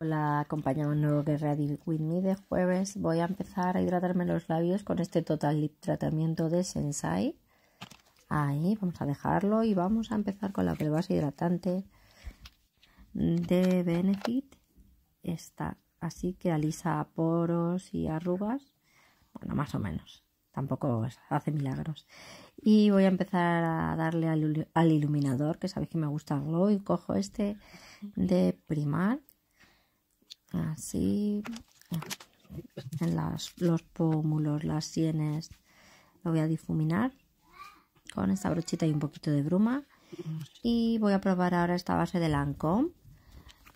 Hola que nuevo Ready With Me de jueves. Voy a empezar a hidratarme los labios con este Total Lip Tratamiento de Sensai. Ahí, vamos a dejarlo y vamos a empezar con la prebase hidratante de Benefit. Está así que alisa poros y arrugas. Bueno, más o menos. Tampoco hace milagros. Y voy a empezar a darle al, iluminador, que sabéis que me gusta Glow. Y cojo este de Primar así en los pómulos, las sienes. Lo voy a difuminar con esta brochita y un poquito de bruma. Y voy a probar ahora esta base de Lancome.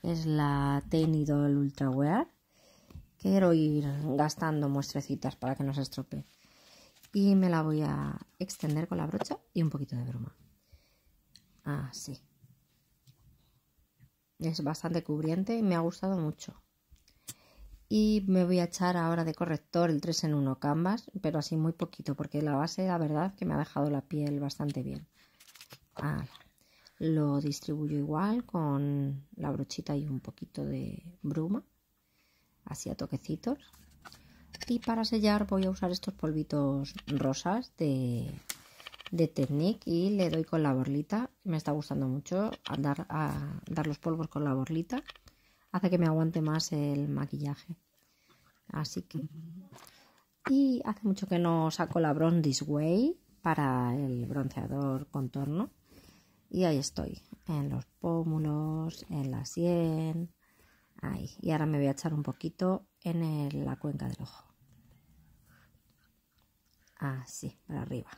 Es la Tenidol Ultra Wear. Quiero ir gastando muestrecitas para que no se estropee. Y me la voy a extender con la brocha y un poquito de bruma. Así. Es bastante cubriente y me ha gustado mucho y me voy a echar ahora de corrector el 3 en 1 Canvas, pero así muy poquito porque la base la verdad que me ha dejado la piel bastante bien. Ah, lo distribuyo igual con la brochita y un poquito de bruma, así a toquecitos. Y para sellar voy a usar estos polvitos rosas de, de Technic y le doy con la borlita. Me está gustando mucho a dar los polvos con la borlita hace que me aguante más el maquillaje. Así que. Y hace mucho que no saco la Bronze Way para el bronceador contorno. Y ahí estoy, en los pómulos, en la sien. Ahí. Y ahora me voy a echar un poquito en la cuenca del ojo. Así, para arriba.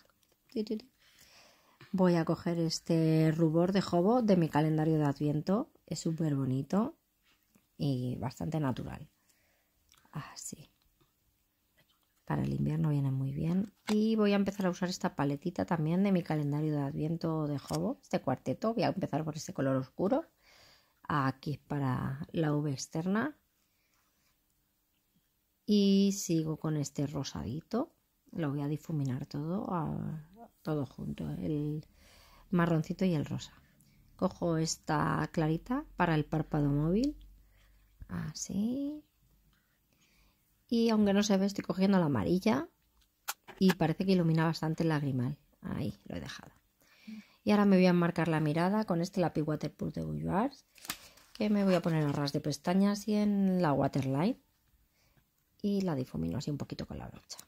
Voy a coger este rubor de jobo de mi calendario de adviento. Es súper bonito y bastante natural. Así. Para el invierno viene muy bien. Y voy a empezar a usar esta paletita también de mi calendario de adviento de Jobo este cuarteto. Voy a empezar por este color oscuro. Aquí es para la V externa. Y sigo con este rosadito. Lo voy a difuminar todo, todo junto, el marroncito y el rosa. Cojo esta clarita para el párpado móvil Así. Ah, y aunque no se ve, estoy cogiendo la amarilla y parece que ilumina bastante el lagrimal. Ahí, lo he dejado. Y ahora me voy a marcar la mirada con este lápiz waterproof de Bouillard. que me voy a poner a ras de pestañas y en la waterline. Y la difumino así un poquito con la brocha.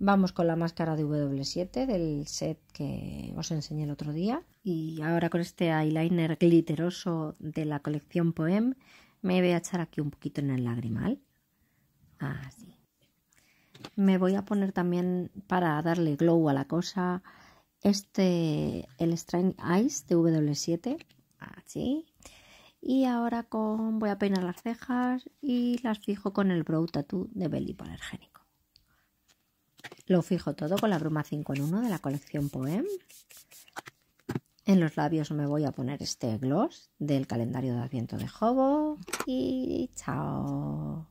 Vamos con la máscara de W7 del set que os enseñé el otro día y ahora con este eyeliner glitteroso de la colección Poem me voy a echar aquí un poquito en el lagrimal. Así. Me voy a poner también para darle glow a la cosa este el Strange Eyes de W7. Así. Y ahora con voy a peinar las cejas y las fijo con el Brow Tattoo de Belly Polergénico. Lo fijo todo con la bruma 5 en 1 de la colección Poem. En los labios me voy a poner este gloss del calendario de Adviento de Jobo y chao.